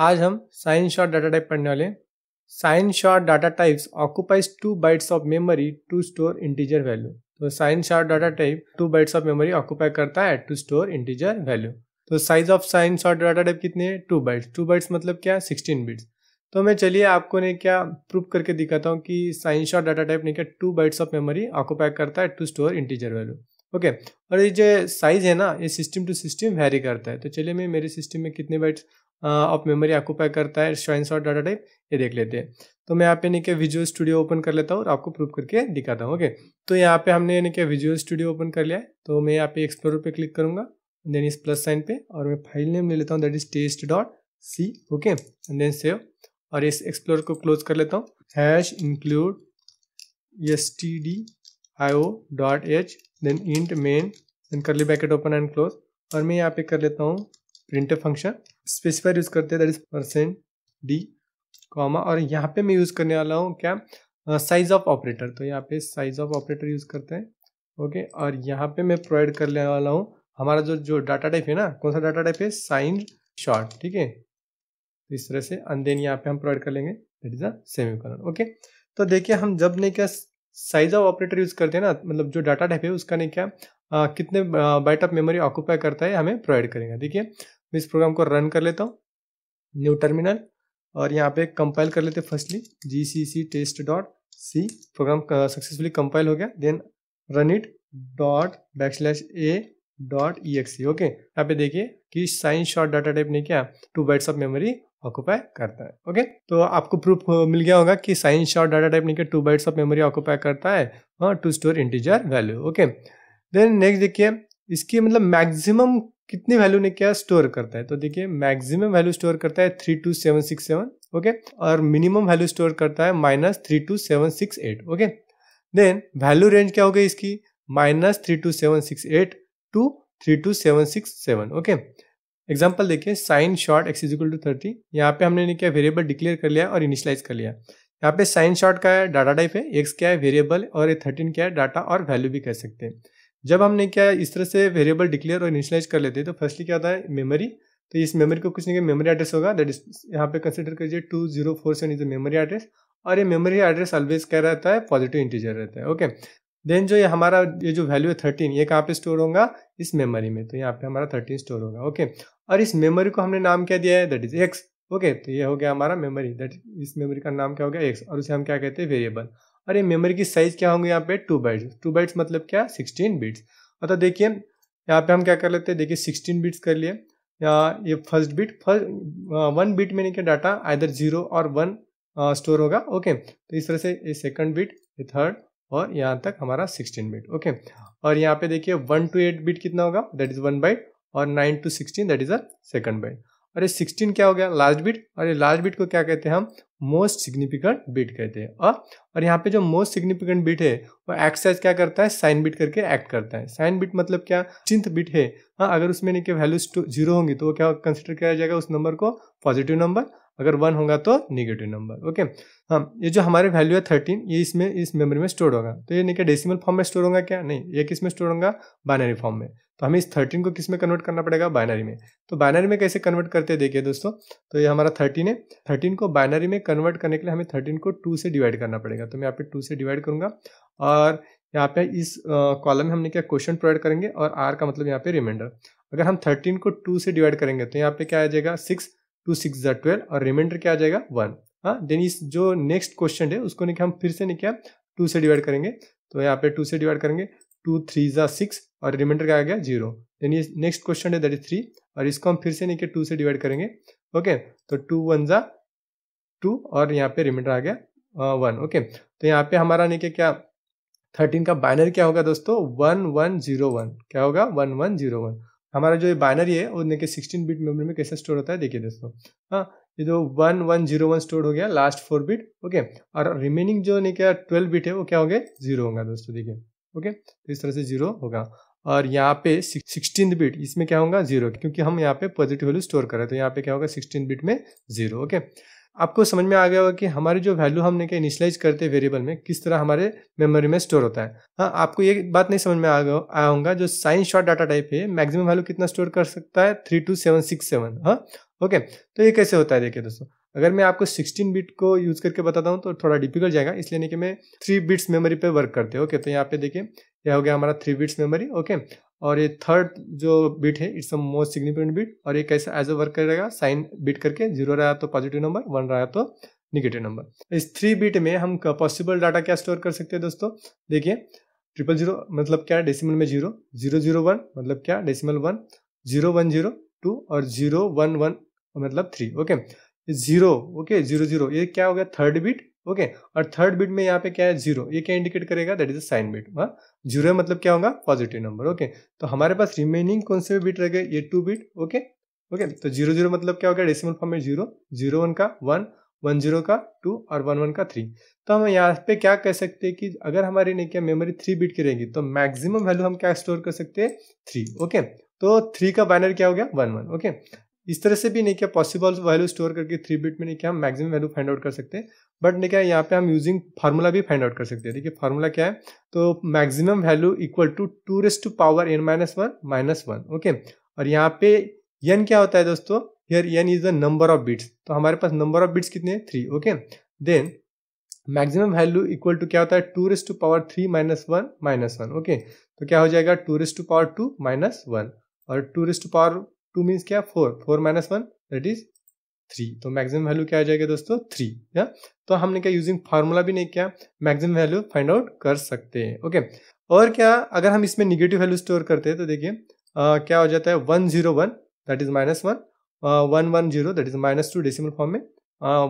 आज हम sign short data type पढ़ने वाले sign short data types occupies two bytes of memory to store integer value तो sign short data type two bytes of memory occupy करता है to store integer value तो size of sign short data type कितने हैं to bytes two bytes मतलब क्या sixteen bits तो मैं चलिए आपको ने क्या प्रूव करके दिखाता हूँ कि साइन शॉर्ट डाटा टाइप ने क्या two bytes of memory occupy करता है to store integer value okay और ये जो साइज है ना ये सिस्टम टू सिस्टम वेरी करता है तो चलिए मैं मेरे सिस्टम में कितने बाइट्स ऑफ मेमोरी ऑक्यूपाई करता है शॉइन शॉट डाटा टाइप ये देख लेते हैं तो मैं यहाँ पे यानी कि विजुअल स्टूडियो ओपन कर लेता हूँ और आपको प्रूव करके दिखाता हूँ ओके तो यहाँ पे हमने यानी कि विजुअल स्टूडियो ओपन कर लिया है तो मैं यहाँ पे एक्सप्लोर पे क्लिक करूंगा देन इस प्लस साइन पे और मैं फाइल नेम ले लेता हूँ that is test dot C okay and then save और इस एक्सप्लोर को क्लोज कर लेता हूँ hash include S T D I O dot H then int main then curly bracket open and close और मैं यहाँ पे कर लेता हूँ प्रिंटर फंक्शन स्पेसिफायर यूज करते हैं that is percent D comma और यहाँ पे मैं यूज करने वाला हूँ क्या साइज ऑफ ऑपरेटर तो यहाँ पे साइज ऑफ ऑपरेटर यूज करते हैं ओके okay, और यहाँ पे मैं प्रोवाइड करने वाला हूँ हमारा जो जो डाटा टाइप है ना कौन सा डाटा टाइप है साइन शॉर्ट ठीक है तो इस तरह से एंड देन यहाँ पे हम प्रोवाइड कर लेंगे that is a semi okay तो देखिए हम जब ने क्या साइज ऑफ ऑपरेटर यूज करते हैं ना मतलब जो डाटा टाइप है उसका नहीं क्या आ, कितने बाइट ऑफ मेमोरी ऑक्यूपाई करता है हमें प्रोवाइड करेंगे देखिए मैं इस प्रोग्राम को रन कर लेता हूँ न्यू टर्मिनल और यहाँ पे कंपाइल कर लेते फर्स्टली जी सी सी test dot C program successfully compile हो गया then run it dot back slash A dot E X okay यहाँ पे देखिए कि साइन शॉर्ट डाटा टाइप ने क्या two bytes of memory occupy करता है ओके okay? तो आपको प्रूफ uh, मिल गया होगा कि साइन शॉर्ट डाटा टाइप ने क्या two bytes of memory occupy करता है to store integer value okay then next देखिए इसकी मतलब मैक्सिमम कितनी वैल्यू ने क्या स्टोर करता है तो देखिए मैक्सिमम वैल्यू स्टोर करता है three two seven six seven okay और मिनिमम वैल्यू स्टोर करता है minus three two seven six eight okay then value range क्या होगी इसकी minus three two seven six eight to three two seven six seven okay example देखिए sign short x equal to thirty यहाँ पे हमने क्या वेरिएबल डिक्लेयर कर लिया और इनिशलाइज कर लिया यहाँ पे साइन शॉर्ट का डाटा टाइप है एक्स क्या है वेरिएबल और ये थर्टीन क्या है डाटा और वैल्यू भी कह सकते हैं जब हमने क्या इस तरह से वेरिएबल डिक्लेयर और इनिशलाइज कर लेते हैं तो फर्स्टली क्या होता है मेमोरी तो इस मेमोरी को कुछ नहीं मेमोरी एड्रेस होगा दैट इज यहाँ पे कंसिडर कीजिए two zero four seven is memory address और ये मेमोरी एड्रेस ऑलवेज क्या रहता है पॉजिटिव इंटीजर रहता है ओके देन जो ये हमारा ये जो वैल्यू है थर्टीन ये कहाँ पे स्टोर होगा इस मेमोरी में तो यहाँ पे हमारा थर्टीन स्टोर होगा ओके और इस मेमोरी को हमने नाम क्या दिया है दैट इज एक्स ओके तो ये हो गया हमारा मेमोरी दैट इस मेमोरी का नाम क्या हो गया एक्स और उसे हम क्या कहते हैं वेरिएबल और ये मेमोरी की साइज क्या होंगे यहाँ पे टू बाइट्स टू बाइट्स मतलब क्या सिक्सटीन बिट्स अतः देखिए यहाँ पे हम क्या कर लेते हैं देखिए सिक्सटीन बिट्स कर लिए या ये first bit first one bit में देखिए डाटा आधर जीरो और वन स्टोर होगा ओके तो इस तरह से ये सेकंड बिट ये थर्ड और यहाँ तक हमारा सिक्सटीन बिट ओके और यहाँ पे देखिए वन टू एट बिट कितना होगा दैट इज वन बाइट और nine to sixteen that is a second byte और ये सिक्सटीन क्या हो गया लास्ट बिट और ये लास्ट बिट को क्या कहते हैं हम मोस्ट सिग्निफिकेंट बिट कहते हैं और और यहाँ पे जो मोस्ट सिग्निफिकेंट बिट है वो एक्सरसाइज क्या करता है साइन बिट करके एक्ट करता है साइन बिट मतलब क्या चिंथ बिट है हाँ अगर उसमें नहीं कि वैल्यूज जीरो होंगी तो वो क्या कंसिडर किया जाएगा उस नंबर को पॉजिटिव नंबर अगर वन होगा तो निगेटिव नंबर ओके हाँ ये जो हमारे वैल्यू है थर्टीन ये इसमें इस मेमोरी में स्टोर होगा तो ये नहीं क्या डेसिमल फॉर्म में स्टोर होगा क्या नहीं ये किस में स्टोर होगा बाइनरी फॉर्म में तो हमें इस थर्टीन को किस में कन्वर्ट करना पड़ेगा बाइनरी में तो बाइनरी में कैसे कन्वर्ट करते हैं देखिए दोस्तों तो ये हमारा थर्टीन है थर्टीन को बाइनरी में कन्वर्ट करने के लिए हमें थर्टीन को टू से डिवाइड करना पड़ेगा तो मैं यहाँ पे टू से डिवाइड करूंगा और यहाँ पे इस कॉलम में हमने क्या क्वेश्चन प्रोवाइड करेंगे और आर का मतलब यहाँ पे रिमाइंडर अगर हम थर्टीन को टू से डिवाइड करेंगे तो यहाँ पे क्या आ जाएगा सिक्स टू सिक्स ज़ा ट्वेल्व और रिमाइंडर क्या आ जाएगा वन हाँ देन इस जो नेक्स्ट क्वेश्चन है उसको नहीं हम फिर से नहीं क्या टू से डिवाइड करेंगे तो यहाँ पे टू से डिवाइड करेंगे टू थ्री ज़ा सिक्स और रिमाइंडर क्या आ गया जीरो ये नेक्स्ट क्वेश्चन है दैट इज थ्री और इसको हम फिर से नीचे टू से डिवाइड करेंगे ओके तो टू वन ज़ा टू और यहाँ पे रिमाइंडर आ गया वन uh, ओके तो यहाँ पे हमारा नीचे क्या थर्टीन का बाइनरी क्या होगा दोस्तों वन वन जीरो वन क्या होगा वन वन जीरो वन हमारा जो ये बाइनरी है वो देखिए सिक्सटीन बीट मेमोरी में कैसे स्टोर होता है देखिए दोस्तों हाँ ये जो one one zero one store हो गया लास्ट फोर बीट ओके और रिमेनिंग जो नहीं क्या ट्वेल्व बीट है वो क्या हो गया जीरो होगा दोस्तों देखिए ओके तो इस तरह से जीरो होगा और यहाँ पे सिक्सटीन बिट इसमें क्या होगा जीरो क्योंकि हम यहाँ पे पॉजिटिव वैल्यू स्टोर कर रहे हैं तो यहाँ पे क्या होगा सिक्सटीन बिट में जीरो ओके आपको समझ में आ गया होगा कि हमारी जो वैल्यू हमने क्या इनिशलाइज करते हैं वेरिएबल में किस तरह हमारे मेमोरी में स्टोर होता है हाँ आपको ये बात नहीं समझ में आ गया आया होगा जो साइन शॉर्ट डाटा टाइप है मैक्सिमम वैल्यू कितना स्टोर कर सकता है three two seven six seven हाँ ओके तो ये कैसे होता है देखिए दोस्तों अगर मैं आपको सिक्सटीन बिट को यूज़ करके बताता हूँ तो थोड़ा डिफिकल्ट जाएगा इसलिए नहीं कि मैं थ्री बिट्स मेमोरी पे वर्क करते हैं ओके तो यहाँ पे देखिए यह हो गया हमारा थ्री बिट्स मेमोरी ओके और ये थर्ड जो बिट है it's a most significant bit और ये कैसे एज अ वर्क करेगा साइन बिट करके जीरो रहा तो पॉजिटिव नंबर वन रहा तो निगेटिव नंबर इस थ्री बिट में हम पॉसिबल डाटा क्या स्टोर कर सकते हैं दोस्तों देखिए ट्रिपल जीरो मतलब क्या डेसिमल में जीरो जीरो जीरो वन मतलब क्या decimal one zero one zero two और जीरो वन वन मतलब three okay zero okay zero zero ये क्या हो गया थर्ड बिट ओके और थर्ड बिट में यहाँ पे क्या है जीरो ये क्या इंडिकेट करेगा that is a sign bit हाँ जीरो मतलब क्या होगा पॉजिटिव नंबर ओके तो हमारे पास रिमेनिंग कौन से बिट रह गए ये टू बिट ओके ओके तो जीरो जीरो मतलब क्या हो गया डेसिमल फॉर्म में जीरो जीरो वन का वन वन जीरो का टू और वन वन का थ्री तो हम यहाँ पे क्या कह सकते हैं कि अगर हमारी नहीं क्या मेमोरी थ्री बिट की रहेगी तो मैक्सिमम वैल्यू हम क्या स्टोर कर सकते हैं थ्री ओके तो थ्री का बाइनर क्या हो गया वन वन ओके इस तरह से भी नहीं क्या पॉसिबल वैल्यू स्टोर करके थ्री बिट में नहीं क्या हम मैक्सिमम वैल्यू फाइंड आउट कर सकते हैं बट नहीं क्या यहाँ पे हम यूजिंग फार्मूला भी फाइंड आउट कर सकते हैं देखिए फार्मूला क्या है तो maximum value equal to two raise to power n minus one minus one okay और यहाँ पे एन क्या होता है दोस्तों here n is the number of bits तो हमारे पास नंबर ऑफ बिट्स कितने three okay then maximum value equal to क्या होता है two raise to power three minus one minus one okay तो क्या हो जाएगा two raise to power two minus one और two raise to power two means क्या four four minus one that is three तो मैक्सिमम वैल्यू क्या आ जाएगा दोस्तों थ्री या तो हमने क्या यूजिंग फार्मूला भी नहीं किया मैक्सिमम वैल्यू फाइंड आउट कर सकते हैं ओके और क्या अगर हम इसमें निगेटिव वैल्यू स्टोर करते हैं तो देखिए क्या हो जाता है one zero one that is minus one one one zero that is minus two decimal form में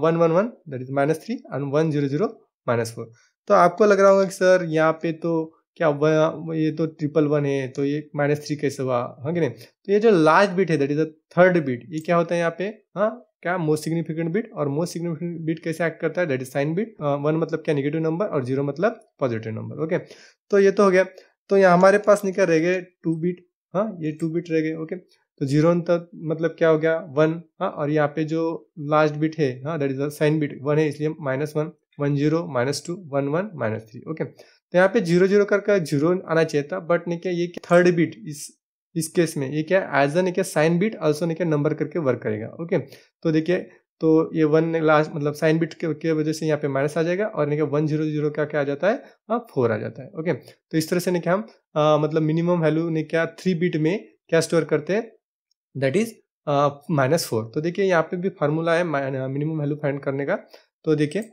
one one one that is minus three and one zero zero minus four तो आपको लग रहा होगा कि सर यहाँ पे तो क्या वन ये तो ट्रिपल वन है तो ये माइनस थ्री कैसे हुआ हाँ कि नहीं तो ये जो लास्ट बीट है that is the third bit ये क्या होता है यहाँ पे हाँ क्या मोस्ट सिग्निफिकेंट बिट और मोस्ट सिग्निफिकेंट बिट कैसे एक्ट करता है that is sign bit one मतलब क्या निगेटिव नंबर और जीरो मतलब पॉजिटिव नंबर ओके तो ये तो हो गया तो यहाँ हमारे पास निकल रह गए टू बिट हाँ ये टू बिट रह गए ओके तो जीरो तो मतलब क्या हो गया वन हाँ और यहाँ पे जो लास्ट बिट है हाँ that is sign bit one है इसलिए minus one one zero minus two one one minus three okay तो यहाँ पे जीरो जीरो करके जीरो आना चाहिए था बट नहीं क्या ये थर्ड बीट इस इस केस में ये क्या एज अ क्या साइन बीट ऑल्सो नहीं क्या नंबर करके वर्क करेगा ओके तो देखिए तो ये वन लास्ट मतलब साइन बिट के, के वजह से यहाँ पे माइनस आ जाएगा और नहीं वन जीरो जीरो क्या क्या आ जाता है हाँ फोर आ जाता है ओके तो इस तरह से नहीं क्या हम आ, मतलब मिनिमम वैल्यू ने क्या थ्री बिट में क्या स्टोर करते हैं दैट इज माइनस फोर तो देखिए यहाँ पे भी फार्मूला है मिनिमम वैल्यू फाइंड करने का तो देखिए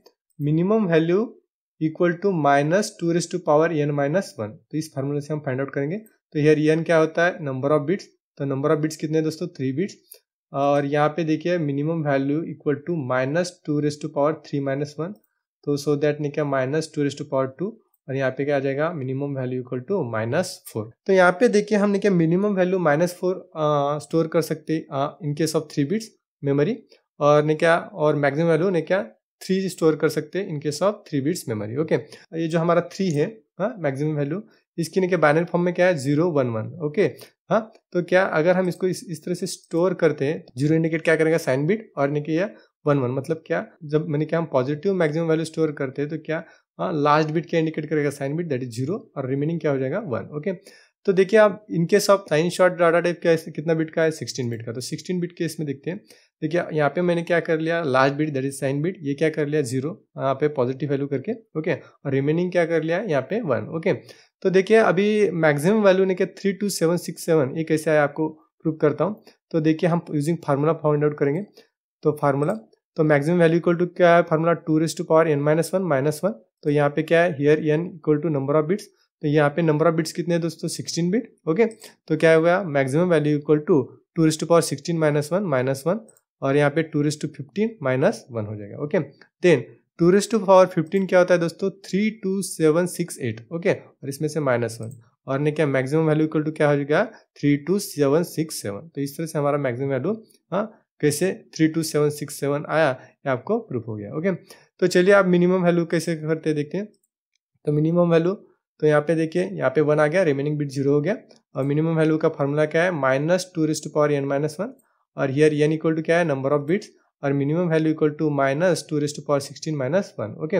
minimum value equal to minus two raise to power n minus one तो इस फार्मूले से हम फाइंड आउट करेंगे तो हेयर एन क्या होता है नंबर ऑफ बिट्स तो नंबर ऑफ बिट्स कितने दोस्तों थ्री बिट्स और यहाँ पे देखिए minimum value equal to minus two raise to power three minus one तो सो दैट ने क्या minus two raise to power two और यहाँ पे क्या आ जाएगा minimum value equal to minus four तो यहाँ पे देखिए हमने क्या minimum value minus four store कर सकते in case of three bits memory और ने क्या और मैक्सिमम वैल्यू ने क्या थ्री स्टोर कर सकते हैं in case of three bits memory okay ये जो हमारा थ्री है हाँ मैक्सिमम वैल्यू इसकी इनके बाइनरी फॉर्म में क्या है जीरो वन वन ओके हाँ तो क्या अगर हम इसको इस, इस तरह से स्टोर करते हैं जीरो इंडिकेट क्या करेगा साइन बिट और इनके यह वन वन मतलब क्या जब मैंने क्या हम पॉजिटिव मैक्सिमम वैल्यू स्टोर करते हैं तो क्या हाँ लास्ट बिट क्या इंडिकेट करेगा sign bit that is zero और रिमेनिंग क्या हो जाएगा वन ओके तो देखिए आप in case of sign short data type क्या कितना बिट का है सिक्सटीन बिट का तो सिक्सटीन बिट केस में देखते हैं देखिए यहाँ पे मैंने क्या कर लिया last bit that is sign bit ये क्या कर लिया जीरो यहाँ पे पॉजिटिव वैल्यू करके ओके और रिमेनिंग क्या कर लिया यहाँ पे वन ओके तो देखिए अभी मैक्सिमम वैल्यू ने क्या three two seven six seven ये कैसे आया आपको प्रूव करता हूँ तो देखिए हम यूजिंग फार्मूला फाउंड आउट करेंगे तो फार्मूला तो मैक्सिमम वैल्यू इक्वल टू क्या है formula two raise to power n minus one minus one तो यहाँ पे क्या है here n equal to number of bits तो यहाँ पे नंबर ऑफ बिट्स कितने दोस्तों सिक्सटीन बिट ओके तो क्या हुआ maximum value equal to two raise to power sixteen minus one minus one और यहाँ पे two raise to fifteen minus one हो जाएगा okay then two raise to power fifteen क्या होता है दोस्तों three two seven six eight okay और इसमें से माइनस वन और ने क्या मैक्सिमम वैल्यू इक्वल टू क्या हो जाएगा three two seven six seven तो इस तरह से हमारा मैक्सिमम वैल्यू हाँ कैसे three two seven six seven आया ये आपको प्रूफ हो गया ओके तो चलिए आप मिनिमम वैल्यू कैसे करते हैं देखते हैं तो मिनिमम वैल्यू तो यहाँ पे देखिए यहाँ पे वन आ गया रिमेनिंग बिट जीरो हो गया और मिनिमम वैल्यू का फॉर्मूला क्या है minus two raised power n minus one और हियर एन इक्वल टू क्या है नंबर ऑफ बिट्स और minimum value equal to minus two raised power sixteen minus one okay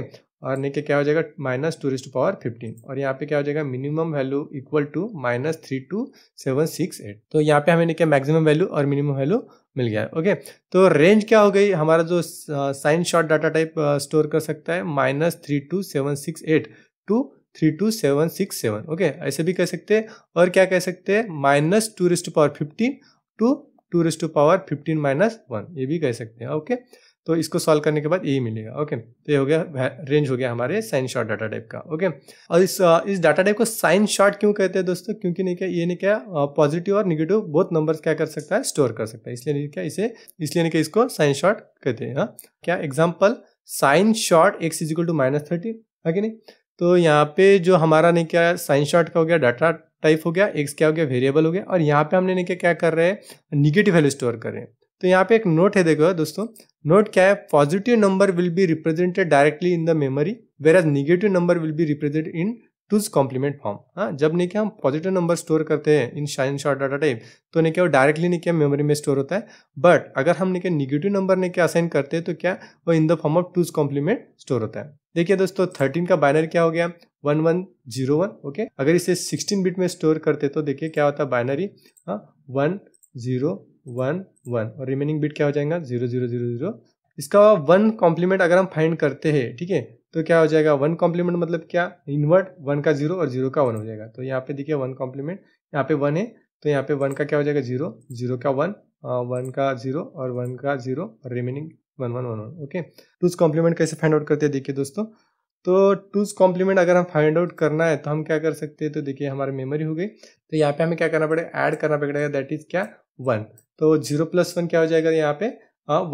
और नीचे क्या हो जाएगा minus two raised power fifteen और यहाँ पे क्या हो जाएगा minimum value equal to minus three two seven six eight तो यहाँ पे हमें नीचे मैक्सिमम वैल्यू और मिनिमम वैल्यू मिल गया है ओके तो रेंज क्या हो गई हमारा जो sign short data type store कर सकता है minus three two seven six eight to three two seven six seven okay ऐसे भी कह सकते हैं और क्या कह सकते हैं minus two raised power fifteen to two raise to power fifteen minus one ये भी कह सकते हैं ओके तो इसको सॉल्व करने के बाद यही मिलेगा ओके तो ये हो गया रेंज हो गया हमारे साइन शॉर्ट डाटा टाइप का ओके और इस इस डाटा टाइप को साइन शॉर्ट क्यों कहते हैं दोस्तों क्योंकि नहीं क्या ये नहीं क्या पॉजिटिव और निगेटिव बहुत नंबर्स क्या कर सकता है स्टोर कर सकता है इसलिए नहीं क्या इसे इसलिए नहीं क्या इसको साइन शॉर्ट कहते हैं हाँ? क्या example sign short x equal to minus thirty है कि नहीं तो यहाँ पे जो हमारा ने क्या साइन शॉर्ट का हो गया डाटा टाइप हो गया एक्स क्या हो गया वेरिएबल हो गया और यहाँ पे हमने नहीं क्या क्या कर रहे हैं निगेटिव वैल्यू स्टोर कर रहे हैं तो यहाँ पे एक नोट है देखो दोस्तों नोट क्या है positive number will be represented directly in the memory whereas negative number will be represent in two's complement form हाँ जब नहीं क्या हम पॉजिटिव नंबर स्टोर करते हैं in sign short data type तो नहीं क्या वो डायरेक्टली नहीं क्या मेमोरी में स्टोर होता है बट अगर हम नहीं क्या निगेटिव नंबर ने क्या असाइन करते हैं तो क्या वो in the form of two's complement store होता है देखिए दोस्तों थर्टीन का बाइनर क्या हो गया one one zero one okay अगर इसे सिक्सटीन बिट में स्टोर करते तो देखिए क्या होता है बाइनरी हाँ वन जीरो वन वन और रिमेनिंग बिट क्या हो जाएगा जीरो जीरो जीरो जीरो इसका वन कॉम्प्लीमेंट अगर हम फाइंड करते हैं ठीक है तो क्या हो जाएगा वन कॉम्प्लीमेंट मतलब क्या इनवर्ट वन का जीरो और जीरो का वन हो जाएगा तो यहाँ पे देखिए वन कॉम्प्लीमेंट यहाँ पे वन है तो यहाँ पे वन का क्या हो जाएगा जीरो जीरो का वन वन का जीरो और वन का जीरो और remaining one one one one okay two's complement कैसे फाइंड आउट करते हैं देखिए दोस्तों तो टूज कॉम्प्लीमेंट अगर हम फाइंड आउट करना है तो हम क्या कर सकते हैं तो देखिए हमारी मेमोरी हो गई तो यहाँ पे हमें क्या करना पड़ेगा ऐड करना पड़ेगा दैट इज क्या वन तो जीरो प्लस वन क्या हो जाएगा यहाँ पे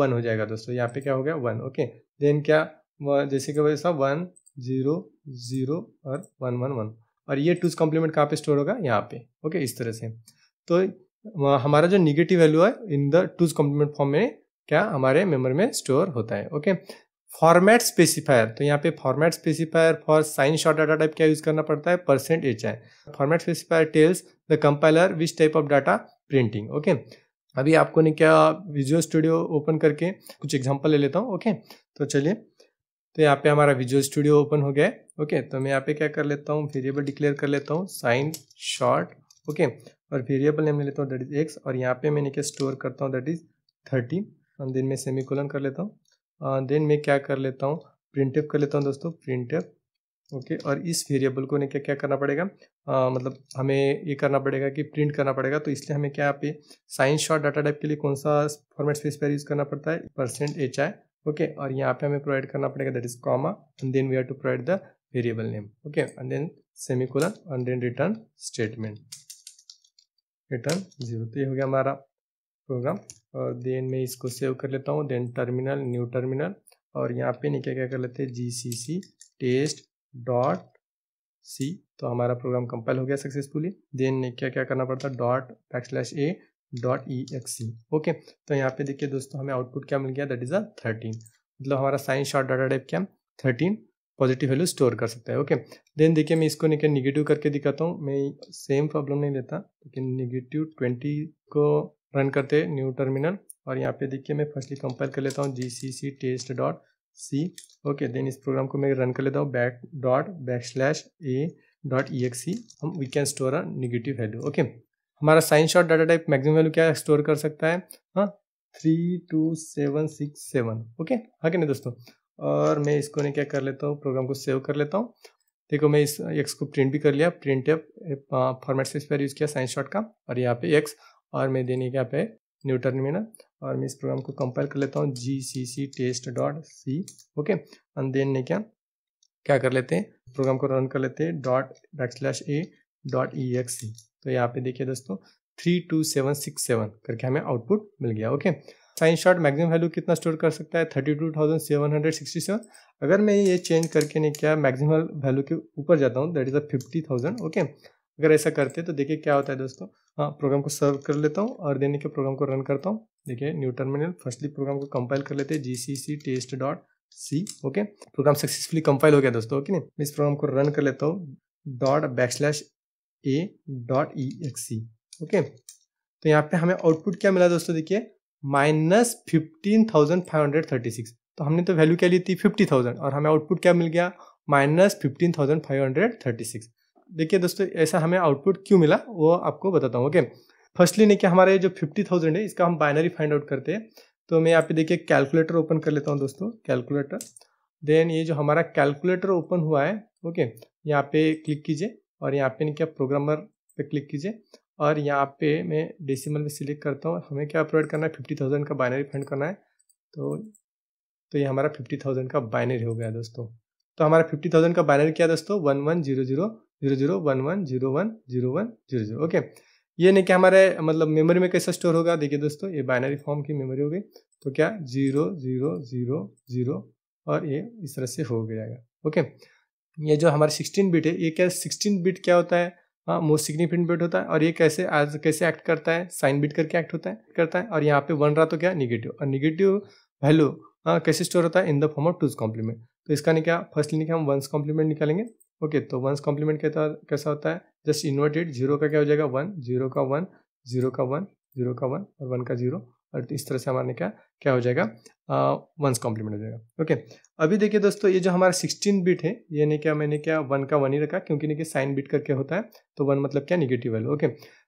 वन हो जाएगा दोस्तों यहाँ पे क्या हो गया वन ओके देन क्या जैसे कि वैसे वन जीरो जीरो और वन वन वन और ये टूज कॉम्प्लीमेंट कहाँ पे स्टोर होगा यहाँ पे ओके इस तरह से तो हमारा जो निगेटिव वैल्यू है in the two's complement form में क्या हमारे मेमोरी में स्टोर होता है ओके फॉर्मेट स्पेसिफायर तो यहाँ पे format specifier for sign short data type क्या यूज करना पड़ता है percent h i format specifier tells the compiler which type of data printing okay अभी आपको ने क्या विजुअल स्टूडियो ओपन करके कुछ एग्जाम्पल ले लेता हूँ ओके तो चलिए तो यहाँ पे हमारा विजुअल स्टूडियो ओपन हो गया है ओके तो मैं यहाँ पे क्या कर लेता हूँ वेरिएबल डिक्लेयर कर लेता हूँ साइन शॉर्ट ओके और वेरिएबल नेम ले लेता हूँ दैट इज एक्स और यहाँ पे मैंने क्या स्टोर करता हूँ दैट इज थर्टी देन मैं सेमी कर लेता हूँ देन मैं क्या कर लेता हूँ प्रिंट कर लेता हूँ दोस्तों प्रिंट ओके okay, और इस वेरिएबल को क्या क्या करना पड़ेगा आ, मतलब हमें ये करना पड़ेगा कि प्रिंट करना पड़ेगा तो इसलिए हमें क्या यहाँ पे साइन शॉर्ट डाटा टाइप के लिए कौन सा फॉर्मेट स्पेस पर यूज़ करना पड़ता है percent h i okay okay, और यहाँ पे हमें प्रोवाइड करना पड़ेगा that is comma and then we have to provide the variable name okay and then semicolon and then return statement return zero तो ये हो गया हमारा प्रोग्राम और देन मैं इसको सेव कर लेता हूँ देन टर्मिनल न्यू टर्मिनल और यहाँ पे नीचे क्या कर लेते हैं जी सी सी टेस्ट डॉट सी तो हमारा प्रोग्राम कंपाइल हो गया सक्सेसफुली देन क्या क्या करना पड़ता है डॉट बैक स्लैश ए डॉट ई एक्स सी ओके तो यहाँ पे देखिए दोस्तों हमें आउटपुट क्या मिल गया दैट इज़ अ थर्टीन मतलब हमारा साइन शॉर्ट डाटा टाइप क्या थर्टीन पॉजिटिव वैल्यू स्टोर कर सकता है ओके देन देखिए मैं इसको निकल निगेटिव करके दिखाता हूँ मैं सेम प्रॉब्लम नहीं देता लेकिन निगेटिव ट्वेंटी को रन करते न्यू टर्मिनल और यहाँ पे देखिए मैं फर्स्टली कंपेयर कर लेता हूँ जी सी सी टेस्ट डॉट सी ओके देन इस प्रोग्राम को मैं रन कर लेता हूँ बैक डॉट बैक स्लैश ए डॉट ई एक्स सी हम we can store a negative value okay हमारा sign short data type maximum value क्या स्टोर कर सकता है हाँ three two seven six seven okay हाँ कि नहीं दोस्तों और मैं इसको ने क्या कर लेता हूँ प्रोग्राम को सेव कर लेता हूँ देखो मैं इस एक्स को प्रिंट भी कर लिया प्रिंट एप फॉर्मेट से इस पर यूज़ किया साइन शॉट का और यहाँ पे एक्स और मैं देने के यहाँ पे में ना और मैं इस प्रोग्राम को कंपाइल कर लेता हूँ जी सी सी test dot C okay and then ने क्या क्या कर लेते हैं प्रोग्राम को रन कर लेते हैं डॉट बैक स्लैश ए डॉट ई एक्स सी तो यहाँ पे देखिए दोस्तों three two seven six seven करके हमें आउटपुट मिल गया okay sign short maximum value कितना स्टोर कर सकता है thirty two thousand seven hundred sixty seven अगर मैं ये चेंज करके नहीं किया मैक्सिमम वैल्यू के ऊपर जाता हूँ that is a fifty thousand okay अगर ऐसा करते तो देखिए क्या होता है दोस्तों हाँ प्रोग्राम को सर्व कर लेता हूँ और देने के प्रोग्राम को रन करता हूँ देखिए न्यू टर्मिनल फर्स्टली प्रोग्राम को कंपाइल कर लेते हैं जी सी सी टेस्ट डॉट सी ओके प्रोग्राम सक्सेसफुली कंपाइल हो गया दोस्तों ओके नहीं मैं इस प्रोग्राम को रन कर लेता हूँ डॉट बैक स्लैश ए डॉट ई एक्स सी ओके तो यहाँ पे हमें आउटपुट क्या मिला दोस्तों देखिए minus fifteen thousand five hundred thirty six तो हमने तो वैल्यू क्या ली थी फिफ्टी थाउजेंड और हमें आउटपुट क्या मिल गया minus fifteen thousand five hundred thirty six देखिए दोस्तों ऐसा हमें आउटपुट क्यों मिला वो आपको बताता हूँ ओके फर्स्टली कि हमारे जो फिफ्टी थाउजेंड है इसका हम बाइनरी फाइंड आउट करते हैं तो मैं यहाँ पे देखिए कैलकुलेटर ओपन कर लेता हूँ दोस्तों कैलकुलेटर देन ये जो हमारा कैलकुलेटर ओपन हुआ है ओके यहाँ पे क्लिक कीजिए और यहाँ पे क्या प्रोग्रामर पे क्लिक कीजिए और यहाँ पे मैं डेसिमल में सिलेक्ट करता हूँ हमें क्या अपलोड करना है फिफ्टी थाउजेंड का बाइनरी फंड करना है तो तो ये हमारा फिफ्टी थाउजेंड का बाइनरी हो गया दोस्तों तो हमारा फिफ्टी थाउजेंड का बाइनरी क्या दोस्तों one one zero zero zero zero one one zero one zero one zero zero okay ये नहीं क्या हमारे मतलब मेमोरी में कैसा स्टोर होगा देखिए दोस्तों ये बाइनरी फॉर्म की मेमोरी होगी तो क्या जीरो जीरो जीरो जीरो और ये इस तरह से हो गया ओके ये जो हमारे सिक्सटीन बिट है ये क्या सिक्सटीन बिट क्या होता है हाँ मोस्ट सिग्निफिकेंट बिट होता है और ये कैसे आज कैसे एक्ट करता है साइन बिट करके एक्ट होता है करता है और यहाँ पे वन रहा तो क्या निगेटिव और निगेटिव वैल्यू हाँ कैसे स्टोर होता है in the form of two's complement तो इसका नहीं क्या फर्स्ट लेने के हम वंस कॉम्प्लीमेंट निकालेंगे ओके तो वंस कॉम्प्लीमेंट कहता कैसा होता है जस्ट इन्वर्टेड जीरो का क्या हो जाएगा वन जीरो का वन जीरो का वन जीरो का वन और वन का जीरो और इस तरह से हमारे क्या क्या हो जाएगा वंस कॉम्प्लीमेंट हो जाएगा ओके अभी देखिए दोस्तों ये जो हमारा सिक्सटीन बिट है ये नहीं क्या मैंने क्या वन का वन ही रखा क्योंकि नहीं क्या साइन बिट करके होता है तो वन मतलब क्या निगेटिव वैल्यू ओके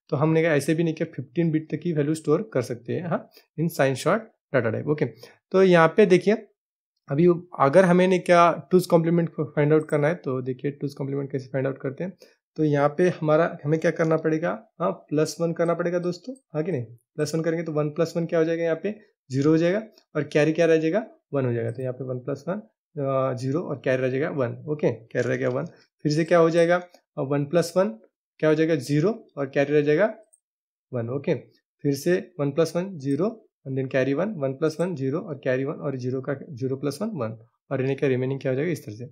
तो हमने क्या ऐसे भी नहीं क्या फिफ्टीन बिट तक की वैल्यू स्टोर कर सकते हैं हाँ in sign short data type okay तो यहाँ पे देखिए अभी अगर हमें ने क्या टूज कॉम्प्लीमेंट फाइंड आउट करना है तो देखिए टूज कॉम्प्लीमेंट कैसे फाइंड आउट करते हैं तो यहाँ पे हमारा हमें क्या करना पड़ेगा हाँ प्लस वन करना पड़ेगा दोस्तों हाँ कि नहीं प्लस वन करेंगे तो वन प्लस वन क्या हो जाएगा यहाँ पे जीरो हो जाएगा और कैरी क्या रह जाएगा वन हो जाएगा तो यहाँ पे वन प्लस वन जीरो और कैरी रह जाएगा वन ओके कैरी रह गया वन फिर से क्या हो जाएगा वन प्लस वन क्या हो जाएगा जीरो और कैरी रह जाएगा वन ओके फिर से one plus one zero and then carry one one plus one zero और कैरी वन और जीरो का जीरो प्लस वन वन और यानी कि रिमेनिंग क्या हो जाएगा इस तरह से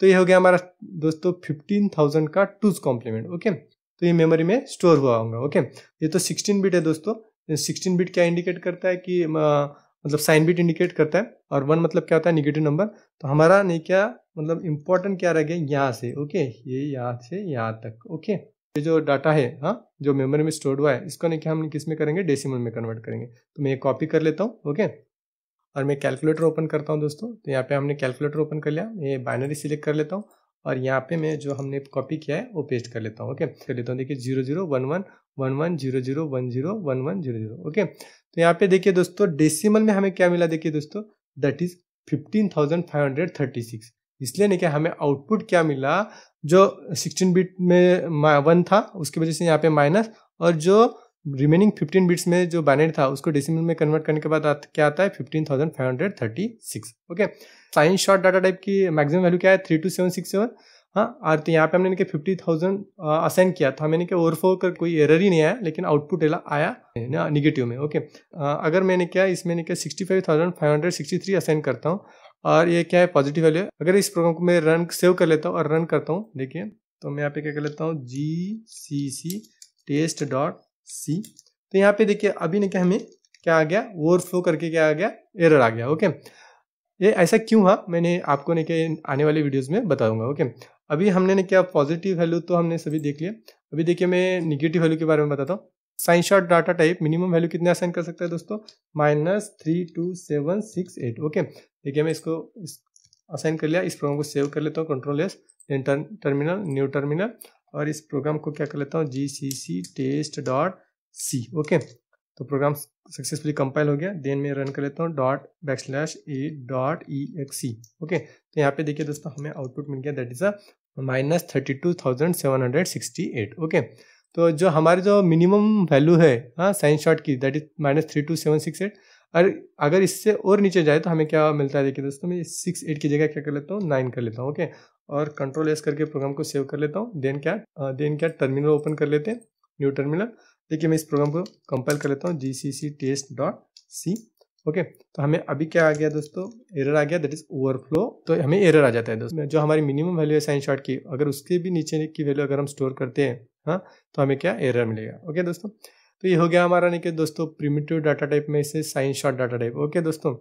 तो ये हो गया हमारा दोस्तों फिफ्टीन थाउजेंड का टूज कॉम्प्लीमेंट ओके तो ये मेमोरी में स्टोर हुआ होगा ओके ये तो सिक्सटीन बिट है दोस्तों सिक्सटीन बिट क्या इंडिकेट करता है कि मतलब साइन बिट इंडिकेट करता है और वन मतलब क्या होता है निगेटिव नंबर तो हमारा नहीं क्या मतलब इंपॉर्टेंट क्या रह गया यहाँ से ओके ये यहाँ से यहाँ तक ओके ये जो डाटा है हाँ जो मेमोरी में स्टोर हुआ है इसको नहीं क्या हम किस में करेंगे डेसिमल में कन्वर्ट करेंगे तो मैं ये कॉपी कर लेता हूँ ओके और मैं कैलकुलेटर ओपन करता हूँ दोस्तों तो यहाँ पे हमने कैलकुलेटर ओपन कर लिया ये बाइनरी सिलेक्ट कर लेता हूँ और यहाँ पे मैं जो हमने कॉपी किया है वो पेस्ट कर लेता हूँ ओके कर लेता हूँ देखिए zero zero one one one one zero zero one zero one one zero zero okay तो यहाँ पे देखिए दोस्तों डेसिमल में हमें क्या मिला देखिए दोस्तों that is fifteen thousand five hundred thirty six इसलिए नहीं कि हमें आउटपुट क्या मिला जो सिक्सटीन बिट में वन था उसकी वजह से यहाँ पे माइनस और जो रिमेनिंग फिफ्टीन बिट्स में जो बाइनरी था उसको डेसिमल में कन्वर्ट करने के बाद क्या आता है fifteen thousand five hundred thirty six okay sign short data type की मैक्सिमम वैल्यू क्या है three two seven six seven हाँ और तो यहाँ पे हमने फिफ्टी थाउजेंड असाइन किया था मैंने इनके ओवरफ्लो का कोई एरर ही नहीं आया लेकिन आउटपुट आया निगेटिव में ओके आ, अगर मैंने क्या इसमें sixty five thousand five hundred sixty three assign करता हूँ और ये क्या है पॉजिटिव वैल्यू अगर इस प्रोग्राम को मैं रन सेव कर लेता हूँ और रन करता हूँ देखिए तो मैं यहाँ पे क्या कर लेता हूँ जी सी सी टेस्ट डॉट सी तो यहाँ पे देखिए अभी ने क्या हमें क्या आ गया ओवरफ्लो करके क्या आ गया एरर आ गया ओके ये ऐसा क्यों हुआ मैंने आपको ने क्या आने वाले वीडियोस में बताऊंगा ओके अभी हमने ने क्या पॉजिटिव वैल्यू तो हमने सभी देख लिया अभी देखिए मैं निगेटिव वैल्यू के बारे में बताता हूँ sign short data type minimum value कितने असाइन कर सकता है दोस्तों minus three two seven six eight okay देखिए मैं इसको असाइन कर लिया इस प्रोग्राम को सेव कर लेता हूँ control S then terminal new terminal और इस प्रोग्राम को क्या कर लेता हूँ जी सी सी टेस्ट डॉट सी ओके तो प्रोग्राम सक्सेसफुली कंपाइल हो गया देन मैं रन कर लेता हूँ डॉट बैक स्लैश ए डॉट ई एक्स सी ओके तो यहाँ पे देखिए दोस्तों हमें आउटपुट मिल गया that is a minus thirty two thousand seven hundred sixty eight okay तो जो हमारे जो मिनिमम वैल्यू है हाँ साइन शॉट की that is minus three two seven six eight और अगर इससे और नीचे जाए तो हमें क्या मिलता है देखिए दोस्तों मैं सिक्स एट की जगह क्या कर लेता हूँ नाइन कर लेता हूँ ओके और कंट्रोल एस करके प्रोग्राम को सेव कर लेता हूँ देन क्या देन क्या टर्मिनल ओपन कर लेते हैं न्यू टर्मिनल देखिए मैं इस प्रोग्राम को कंपाइल कर लेता हूँ जी सी सी टेस्ट डॉट सी ओके तो हमें अभी क्या आ गया दोस्तों एरर आ गया दैट इज ओवरफ्लो तो हमें एरर आ जाता है दोस्तों जो हमारी मिनिमम वैल्यू है साइन शॉट की अगर उसके भी नीचे की वैल्यू अगर हम स्टोर करते हैं हाँ तो हमें क्या एरर मिलेगा ओके दोस्तों तो ये हो गया हमारा कि दोस्तों प्रीमेटिव डाटा टाइप में से signed short data type okay दोस्तों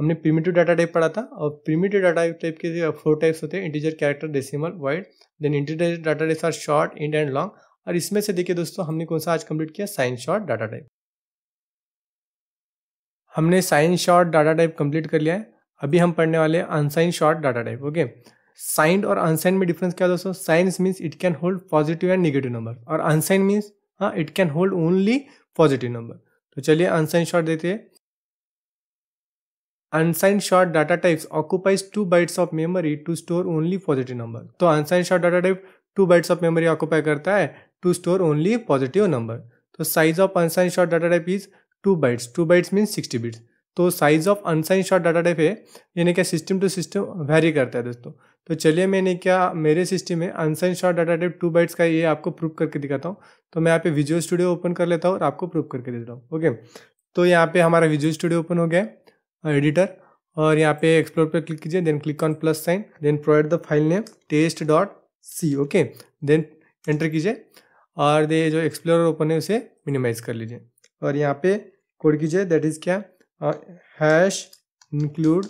हमने प्रीमिटिव डाटा टाइप पढ़ा था और प्रीमेटिव डाटा टाइप के फोर टाइप्स होते हैं integer character decimal void then integer data types are short int and long और इसमें से देखिए दोस्तों हमने कौन सा आज कंप्लीट किया साइंस शॉर्ट डाटा टाइप हमने sign short data type complete कर लिया है अभी हम पढ़ने वाले unsigned short data type okay signed और अनसाइन में डिफरेंस क्या है दोस्तों signed means it can hold positive and negative number और अनसाइन मीन्स हाँ it can hold only positive number तो चलिए अनसाइन शॉर्ट देते हैं unsigned short data types occupies two bytes of memory to store only positive number तो unsigned short data type two bytes of memory occupy करता है to store only positive number तो size of unsigned short data type is two bytes two bytes mean sixty bits तो size of unsigned short data type है यानी कि system to system very करता है दोस्तों तो चलिए मैंने क्या मेरे सिस्टम में unsigned short data type two bytes का ये आपको प्रूव करके दिखाता हूँ तो मैं यहाँ पे विजुअल स्टूडियो ओपन कर लेता हूँ और आपको प्रूव करके देता हूँ ओके तो यहाँ पे हमारा विजुअल स्टूडियो ओपन हो गया एडिटर और यहाँ पे एक्सप्लोर पर क्लिक कीजिए then click on plus sign then provide the file name test dot C okay then enter कीजिए और ये जो एक्सप्लोर ओपन है उसे मिनिमाइज कर लीजिए और यहाँ पे कोड कीजिए दैट इज़ क्या हैश इंक्लूड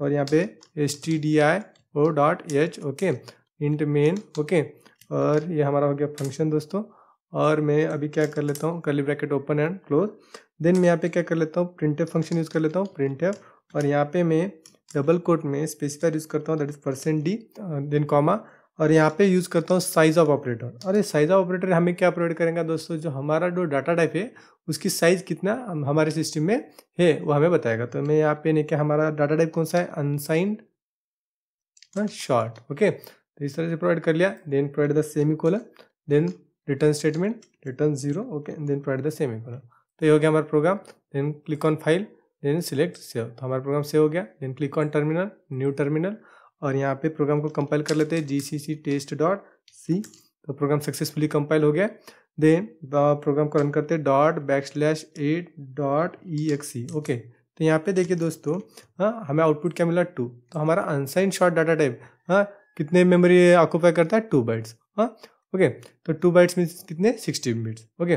और यहाँ पे s T D I O dot h okay int main okay और ये हमारा हो गया फंक्शन दोस्तों और मैं अभी क्या कर लेता हूँ curly bracket open and close then मैं यहाँ पे क्या कर लेता हूँ प्रिंट फंक्शन यूज़ कर लेता हूँ प्रिंट और यहाँ पे मैं डबल कोट में स्पेसिफायर यूज़ करता हूँ that is percent d then comma और यहाँ पे यूज़ करता हूँ साइज़ ऑफ ऑपरेटर और ये साइज़ ऑफ ऑपरेटर हमें क्या प्रोवाइड करेंगे दोस्तों जो हमारा जो डाटा टाइप है उसकी साइज़ कितना हमारे सिस्टम में है वो हमें बताएगा तो मैं यहाँ पे नहीं क्या हमारा डाटा टाइप कौन सा है अनसाइंड शॉर्ट ओके तो इस तरह से प्रोवाइड कर लिया then provide the semicolon then return statement return zero okay then provide the semicolon तो ये हो गया हमारा program then click on file then select save तो हमारा प्रोग्राम सेव हो गया then click on terminal new terminal और यहाँ पे प्रोग्राम को कंपाइल कर लेते हैं जी सी सी टेस्ट डॉट सी तो प्रोग्राम सक्सेसफुली कंपाइल हो गया देन द प्रोग्राम को रन करते हैं dot back slash a dot E x C okay तो यहाँ पे देखिए दोस्तों हाँ हमें आउटपुट क्या मिला टू तो हमारा अनसाइन शॉर्ट डाटा टाइप हाँ कितने मेमोरी ऑक्यूपाई करता है टू बाइट्स हाँ ओके तो टू बाइट्स मीन्स कितने सिक्सटी बिट्स ओके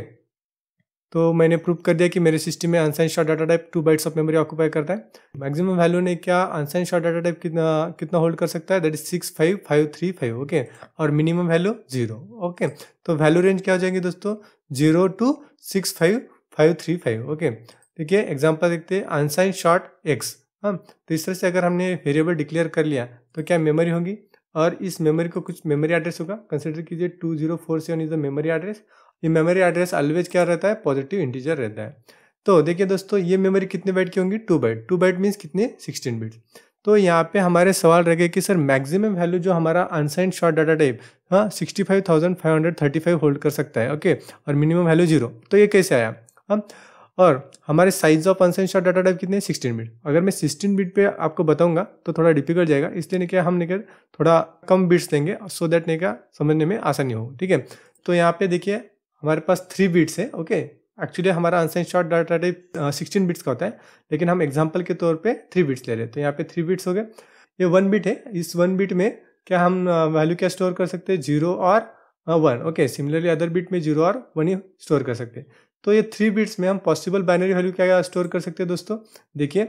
तो मैंने प्रूव कर दिया कि मेरे सिस्टम में unsigned short data type two bytes of memory occupy करता है मैक्सिमम वैल्यू ने क्या अनसाइन शॉर्ट डाटा टाइप कितना कितना होल्ड कर सकता है that is six five five three five okay और मिनिमम वैल्यू जीरो ओके तो वैल्यू रेंज क्या हो जाएंगे दोस्तों zero to six five five three five okay है एग्जाम्पल देखते हैं अनसाइन शॉर्ट एक्स हाँ तो इस तरह से अगर हमने वेरिएबल डिक्लेयर कर लिया तो क्या मेमोरी होगी और इस मेमोरी को कुछ मेमोरी एड्रेस होगा कंसिडर कीजिए two zero four seven is the memory address ये मेमोरी एड्रेस ऑलवेज क्या रहता है पॉजिटिव इंटीजर रहता है तो देखिए दोस्तों ये मेमोरी कितने बाइट की होंगी two byte two byte means कितने सिक्सटीन बिट्स तो यहाँ पे हमारे सवाल रह गए कि सर मैक्सिमम वैल्यू जो हमारा अनसाइंड शॉर्ट डाटा टाइप हाँ sixty five thousand five hundred thirty five hold कर सकता है ओके और मिनिमम वैल्यू जीरो तो ये कैसे आया हाँ और हमारे size of unsigned short data type कितने सिक्सटीन बिट अगर मैं सिक्सटीन बिट पे आपको बताऊंगा तो थोड़ा डिफिकल्ट जाएगा इसलिए नहीं क्या हम नहीं थोड़ा कम बिट्स देंगे सो दैट नहीं क्या समझने में आसानी हो ठीक है तो यहाँ पे देखिए हमारे पास थ्री बिट्स है ओके एक्चुअली हमारा unsigned short data type sixteen bits का होता है लेकिन हम एग्जाम्पल के तौर पर थ्री बिट्स ले रहे हैं तो यहाँ पे थ्री बिट्स हो गए ये वन बिट है इस वन बिट में क्या हम वैल्यू क्या स्टोर कर सकते हैं जीरो और one okay similarly other bit में जीरो और वन ही स्टोर कर सकते हैं तो ये थ्री बिट्स में हम पॉसिबल बाइनरी वैल्यू क्या क्या स्टोर कर सकते हैं दोस्तों देखिए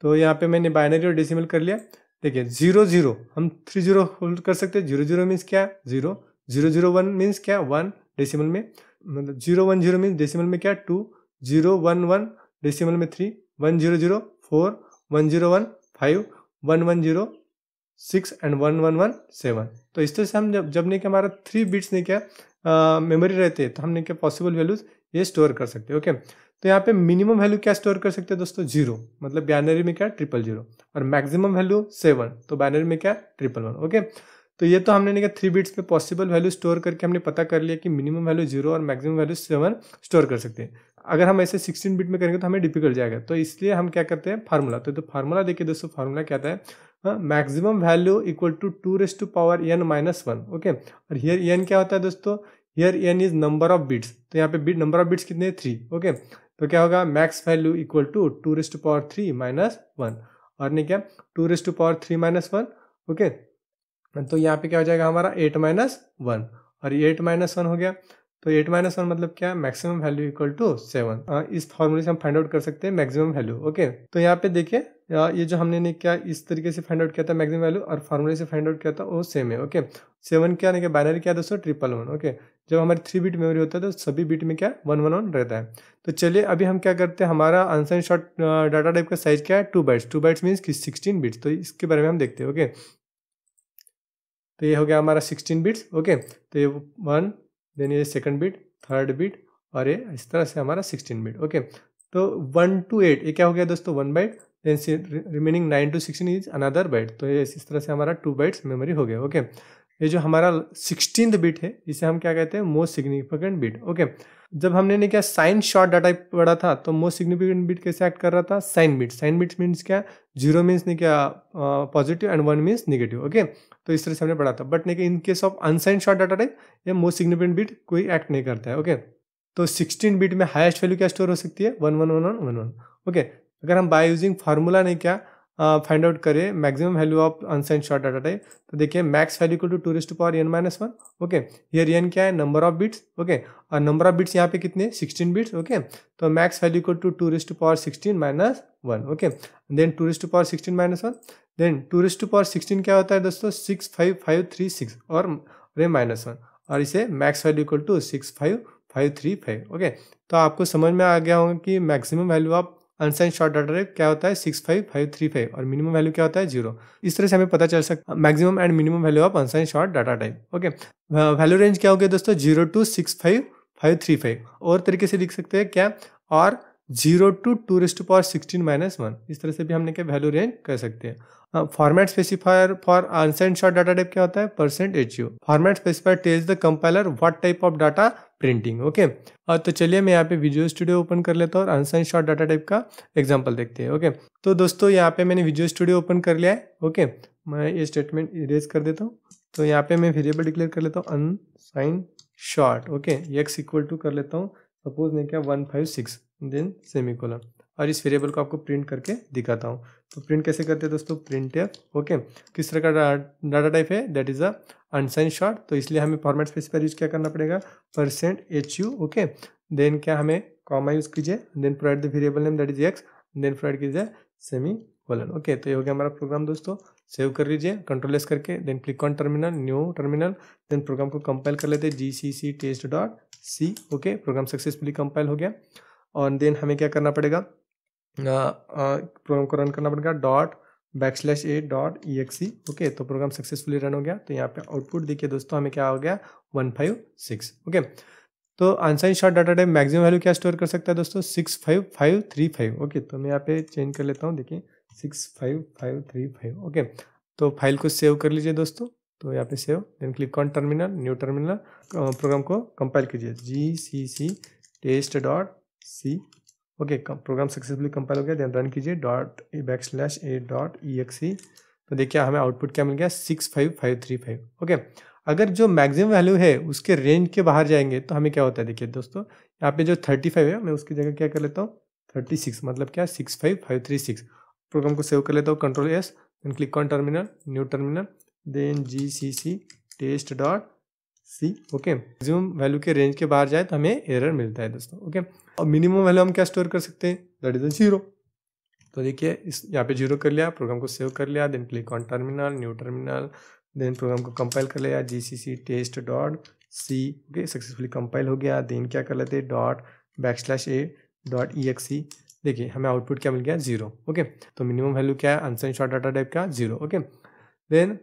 तो यहाँ पे मैंने बाइनरी और डेसिमल कर लिया देखिए जीरो जीरो हम थ्री जीरो होल्ड कर सकते हैं जीरो जीरो मीन्स क्या zero zero zero one means क्या वन डेसिमल में मतलब zero one zero means decimal में क्या two zero one one decimal में three one zero zero four one zero one five one one zero six and one one one seven तो इस तरह से हम जब जब ने क्या हमारा थ्री बिट्स ने क्या मेमोरी रहते हैं तो हमने क्या पॉसिबल वैल्यूज़ ये स्टोर कर सकते हैं ओके तो यहाँ पे मिनिमम वैल्यू क्या स्टोर कर सकते हैं दोस्तों जीरो मतलब बैनरी में क्या ट्रिपल जीरो और मैक्सिमम वैल्यू सेवन तो बैनरी में क्या ट्रिपल वन ओके तो ये तो हमने क्या थ्री बिट्स पे पॉसिबल वैल्यू स्टोर करके हमने पता कर लिया कि मिनिमम वैल्यू जीरो और मैक्सिमम वैल्यू सेवन स्टोर कर सकते हैं अगर हम ऐसे सिक्सटीन बिट में करेंगे तो हमें डिफिकल्ट जाएगा तो इसलिए हम क्या करते हैं फार्मूला तो, तो फार्मूला देखिए दोस्तों फार्मूला क्या है हाँ, maximum value equal to two raise to power n minus one okay और हियर एन क्या होता है दोस्तों here n is number of bits तो यहाँ पे बिट नंबर ऑफ बिट्स कितने थ्री ओके तो क्या होगा max value equal to two raised power three minus one और नहीं क्या two raised power three minus one okay तो यहाँ पे क्या हो जाएगा हमारा एट माइनस वन और एट माइनस वन हो गया तो एट माइनस वन मतलब क्या है maximum value equal to seven इस फॉर्मूले से हम फाइंड आउट कर सकते हैं मैक्सिमम वैल्यू ओके तो यहाँ पे देखिए या ये जो हमने ने क्या इस तरीके से फाइंड आउट किया था मैक्सिमम वैल्यू और फार्मूले से फाइंड आउट किया था वो सेम है ओके सेवन क्या क्या बाइनरी क्या दोस्तों ट्रिपल वन ओके जब हमारे थ्री बीट मेमोरी होता है तो सभी बीट में क्या वन वन वन रहता है तो चलिए अभी हम क्या करते हैं हमारा आंसर शॉर्ट डाटा टाइप का साइज क्या है two bytes two bytes means कि सिक्सटीन बीट्स तो इसके बारे में हम देखते हैं ओके तो ये हो गया हमारा सिक्सटीन बीट्स ओके तो ये वन देन ये सेकेंड बीट थर्ड बीट और ये इस तरह से हमारा सिक्सटीन बीट ओके तो वन टू एट ये क्या हो गया दोस्तों one byte then remaining nine to sixteen is another byte तो ये इस तरह से हमारा टू बाइट्स मेमोरी हो गया ओके ये जो हमारा सिक्सटीन बिट है इसे हम क्या कहते हैं मोस्ट सिग्निफिकेंट बिट ओके जब हमने ने क्या साइन शॉर्ट डाटा पढ़ा था तो मोस्ट सिग्निफिकेंट बिट कैसे एक्ट कर रहा था sign bit sign bit means क्या जीरो मीन्स ने क्या positive and one means negative okay तो इस तरह से हमने पढ़ा था बट नहीं in case of unsigned short data type ये मोस्ट सिग्निफिकेंट बिट कोई एक्ट नहीं करता है ओके okay? तो सिक्सटीन बिट में हाइस्ट वैल्यू क्या स्टोर हो सकती है one one one one one one okay अगर हम बाय यूजिंग फार्मूला ने क्या फाइंड आउट करें maximum value of unsigned short data type तो देखिए max value to two power n minus one okay ये एन क्या है नंबर ऑफ बिट्स ओके और नंबर ऑफ बिट्स यहाँ पे कितने सिक्सटीन बिट्स ओके तो मैक्स वैल्यू को to two power sixteen minus one okay then two power sixteen minus one then to two power sixteen क्या होता है दोस्तों six five five three six और रे माइनस वन और इसे मैक्स वैल्यू को to six five five three five okay तो आपको समझ में आ गया होगा कि maximum value of unsigned short data rate क्या होता है six five five three five और मिनिमम वैल्यू क्या होता है जीरो इस तरह से हमें पता चल सकता है maximum and minimum value of unsigned short data type okay value range क्या हो गया दोस्तों zero to six five five three five और तरीके से लिख सकते हैं क्या और zero to two raise to power sixteen minus one इस तरह से भी हमने क्या वैल्यू रेंज कर सकते हैं format specifier for unsigned short data type क्या होता है percent H U format specifier tells the compiler what type of data printing okay और तो चलिए मैं यहाँ पे विजुअल स्टूडियो ओपन कर लेता हूँ और अनसाइन शॉर्ट डाटा टाइप का एग्जाम्पल देखते हैं ओके तो दोस्तों यहाँ पे मैंने विजुअल स्टूडियो ओपन कर लिया है ओके मैं ये स्टेटमेंट इरेज कर देता हूँ तो यहाँ पे मैं वेरिएबल डिक्लेयर कर लेता हूँ unsigned short okay X equal to कर लेता हूँ सपोज मैं क्या one five six then semi और इस वेरिएबल को आपको प्रिंट करके दिखाता हूँ तो प्रिंट कैसे करते हैं दोस्तों प्रिंट ओके किस तरह का डाटा टाइप है that is a unsigned short तो इसलिए हमें फॉर्मेट स्पेसिफायर यूज़ क्या करना पड़ेगा percent H U okay then क्या हमें कॉमा यूज़ कीजिए then provide the variable name that is X then provide कीजिए सेमी कोलन ओके तो ये हो गया हमारा प्रोग्राम दोस्तों सेव कर लीजिए कंट्रोल एस करके then click on terminal new terminal then program को कंपाइल कर लेते हैं जी सी सी टेस्ट डॉट सी ओके प्रोग्राम सक्सेसफुली कंपाइल हो गया और देन हमें क्या करना पड़ेगा प्रोग्राम को रन करना पड़ेगा डॉट बैक स्लैश ए डॉट ई एक्स सी ओके तो प्रोग्राम सक्सेसफुली रन हो गया तो यहाँ पे आउटपुट देखिए दोस्तों हमें क्या हो गया वन फाइव सिक्स ओके तो answer in short data type maximum value क्या स्टोर कर सकता है दोस्तों six five five three five okay तो मैं यहाँ पे चेंज कर लेता हूँ देखिए six five five three five okay तो फाइल को सेव कर लीजिए दोस्तों तो यहाँ पे save then click on terminal new terminal program को कंपाइल कीजिए जी सी सी टेस्ट डॉट सी ओके प्रोग्राम सक्सेसफुली कंपाइल हो गया देन रन कीजिए डॉट बैक स्लैश ए डॉट ई एक्स सी तो देखिए हमें आउटपुट क्या मिल गया six five five three five okay अगर जो मैक्सिमम वैल्यू है उसके रेंज के बाहर जाएंगे तो हमें क्या होता है देखिए दोस्तों यहाँ पे जो थर्टी फाइव है मैं उसकी जगह क्या कर लेता हूँ थर्टी सिक्स मतलब क्या six five five three six program को सेव कर लेता हूँ control S then click on terminal new terminal then G C C test dot C okay maximum value के रेंज के बाहर जाए तो हमें एरर मिलता है दोस्तों ओके और मिनिमम वैल्यू हम क्या स्टोर कर सकते हैं दैट इज जीरो तो देखिए इस यहाँ पे जीरो कर लिया प्रोग्राम को सेव कर लिया then click on terminal new terminal then program को कंपाइल कर लिया जी सी सी टेस्ट डॉट सी ओके सक्सेसफुली कंपाइल हो गया देन क्या कर लेते डॉट बैक स्लैश ए डॉट ई एक्स सी देखिए हमें आउटपुट क्या मिल गया जीरो ओके तो मिनिमम वैल्यू क्या है अनसाइन शॉर्ट डाटा टाइप का जीरो ओके देन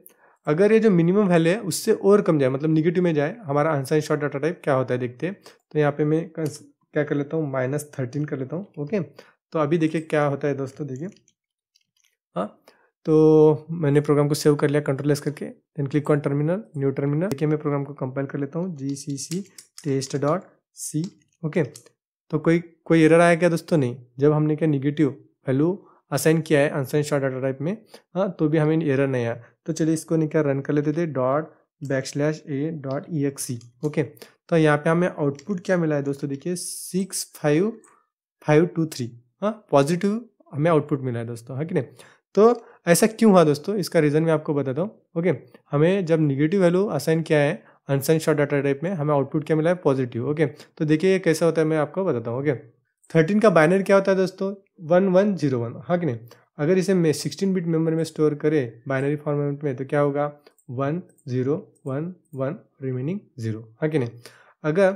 अगर ये जो मिनिमम वैल्यू है उससे और कम जाए मतलब निगेटिव में जाए हमारा आंसर शॉर्ट डाटा टाइप क्या होता है देखते हैं तो यहाँ पे मैं क्या कर लेता हूँ माइनस थर्टीन कर लेता हूँ ओके तो अभी देखिए क्या होता है दोस्तों देखिए हाँ तो मैंने प्रोग्राम को सेव कर लिया कंट्रोल एस करके then click on terminal new terminal देखिए मैं प्रोग्राम को कंपाइल कर लेता हूँ जी सी सी टेस्ट डॉट सी ओके तो कोई कोई एरर आया क्या दोस्तों नहीं जब हमने क्या निगेटिव वैल्यू असाइन किया है अनसाइन शॉर्ट डाटा टाइप में हाँ तो भी हमें एरर नहीं आया तो चलिए इसको निकाल रन कर लेते थे डॉट बैक स्लैश ए डॉट ई एक्स सी ओके तो यहाँ पे हमें आउटपुट क्या मिला है दोस्तों देखिए six five five two three हाँ पॉजिटिव हमें आउटपुट मिला है दोस्तों है कि नहीं तो ऐसा क्यों हुआ दोस्तों इसका रीज़न मैं आपको बताता हूँ ओके हमें जब निगेटिव वैल्यू असाइन किया है अनसाइन शॉर्ट डाटा टाइप में हमें आउटपुट क्या मिला है पॉजिटिव ओके तो देखिए ये कैसा होता है मैं आपको बताता हूँ ओके थर्टीन का बाइनर क्या होता है दोस्तों वन वन जीरो वन हाँ कि नहीं अगर इसे मैं सिक्सटीन बिट मेमोरी में स्टोर करें बाइनरी फॉर्मेट में तो क्या होगा one zero one one remaining zero हाँ कि नहीं अगर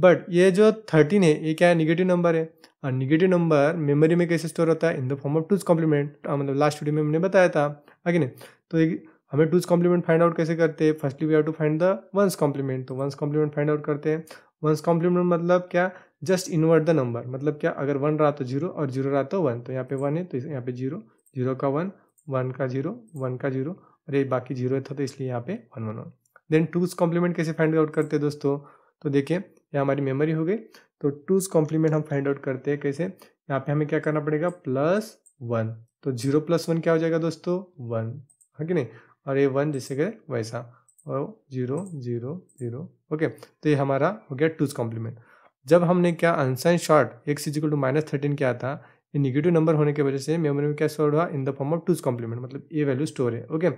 बट ये जो थर्टीन है ये क्या है निगेटिव नंबर है और निगेटिव नंबर मेमोरी में कैसे स्टोर होता है in the form of two's complement मतलब लास्ट वीडियो में हमने बताया था हाँ कि नहीं तो हमें टूज कॉम्प्लीमेंट फाइंड आउट कैसे करते हैं firstly we have to find the one's complement तो वंस कॉम्प्लीमेंट फाइंड आउट करते हैं वंस कॉम्प्लीमेंट मतलब क्या जस्ट इन्वर्ट द नंबर मतलब क्या अगर वन रहा तो जीरो और जीरो रहा तो वन तो यहाँ पे वन है तो यहाँ पे जीरो जीरो का वन वन का जीरो वन का जीरो और ये बाकी जीरो था तो इसलिए यहाँ पे one one one then two's complement कैसे फाइंड आउट करते हैं दोस्तों तो देखिए यहाँ हमारी मेमोरी हो गई तो टूज कॉम्प्लीमेंट हम फाइंड आउट करते हैं कैसे यहाँ पे हमें क्या करना पड़ेगा प्लस वन तो जीरो प्लस वन क्या हो जाएगा दोस्तों वन है कि नहीं और ये वन जैसे कि वैसा और जीरो जीरो जीरो ओके तो ये हमारा हो गया टूज कॉम्प्लीमेंट जब हमने क्या unsigned short x equal to minus thirteen क्या था ये निगेटिव नंबर होने की वजह से मेमोरी में क्या स्टोर हुआ in the form of two's complement मतलब ये वैल्यू स्टोर है ओके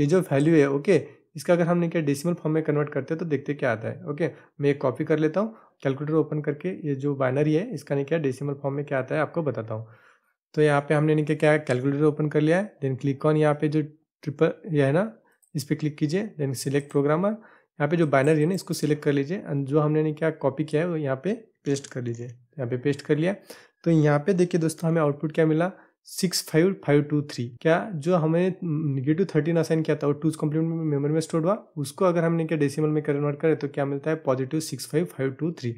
ये जो वैल्यू है ओके इसका अगर हमने क्या डेसिमल फॉर्म में कन्वर्ट करते हैं तो देखते क्या आता है ओके मैं एक कॉपी कर लेता हूँ कैलकुलेटर ओपन करके ये जो बाइनरी है इसका नहीं क्या डेसिमल फॉर्म में क्या आता है आपको बताता हूँ तो यहाँ पे हमने नहीं क्या कैलकुलेटर ओपन कर लिया है देन क्लिक ऑन यहाँ पे जो ट्रिपल ये है ना इस पर क्लिक कीजिए देन सिलेक्ट प्रोग्रामर यहाँ पे जो बैनर है ना इसको सिलेक्ट कर लीजिए जो हमने क्या कॉपी किया है वो यहाँ पे पेस्ट कर लीजिए यहाँ पे पेस्ट कर लिया तो यहाँ पे देखिए दोस्तों हमें आउटपुट क्या मिला six five five two three क्या जो हमें निगेटिव थर्टीन असाइन किया था वो टूज कम्प्लीमेंट में मेमोरी में स्टोर हुआ उसको अगर हमने क्या डेसिमल में कन्वर्ट करें तो क्या मिलता है positive six five five two three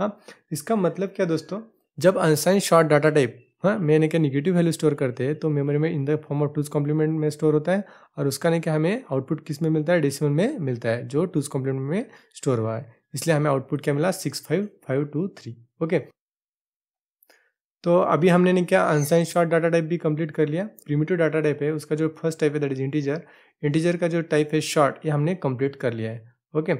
हाँ इसका मतलब क्या दोस्तों जब अनसाइन शॉर्ट डाटा टाइप हाँ मैंने क्या निगेटिव वैल्यू स्टोर करते हैं तो मेमोरी में in the form of two's complement में स्टोर होता है और उसका नहीं क्या हमें आउटपुट किस में मिलता है डेसिमल में मिलता है जो टूज कॉम्प्लीमेंट में स्टोर हुआ है इसलिए हमें आउटपुट क्या मिला six five five two three okay तो अभी हमने ने क्या अनसाइन शॉर्ट डाटा टाइप भी कंप्लीट कर लिया प्रीमिटिव डाटा टाइप है उसका जो फर्स्ट टाइप है दैट इज इंटीजर इंटीजर का जो टाइप है शॉर्ट ये हमने कंप्लीट कर लिया है ओके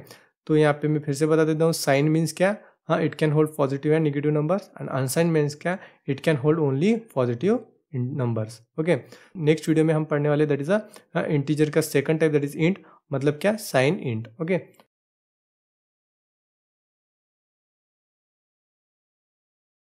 तो यहाँ पे मैं फिर से बता देता हूँ साइन मीन्स क्या हाँ it can hold positive and negative numbers and unsigned means क्या it can hold only positive numbers okay next video में हम पढ़ने वाले दैट इज अ इंटीजर का second type that is int मतलब क्या साइन इंट ओके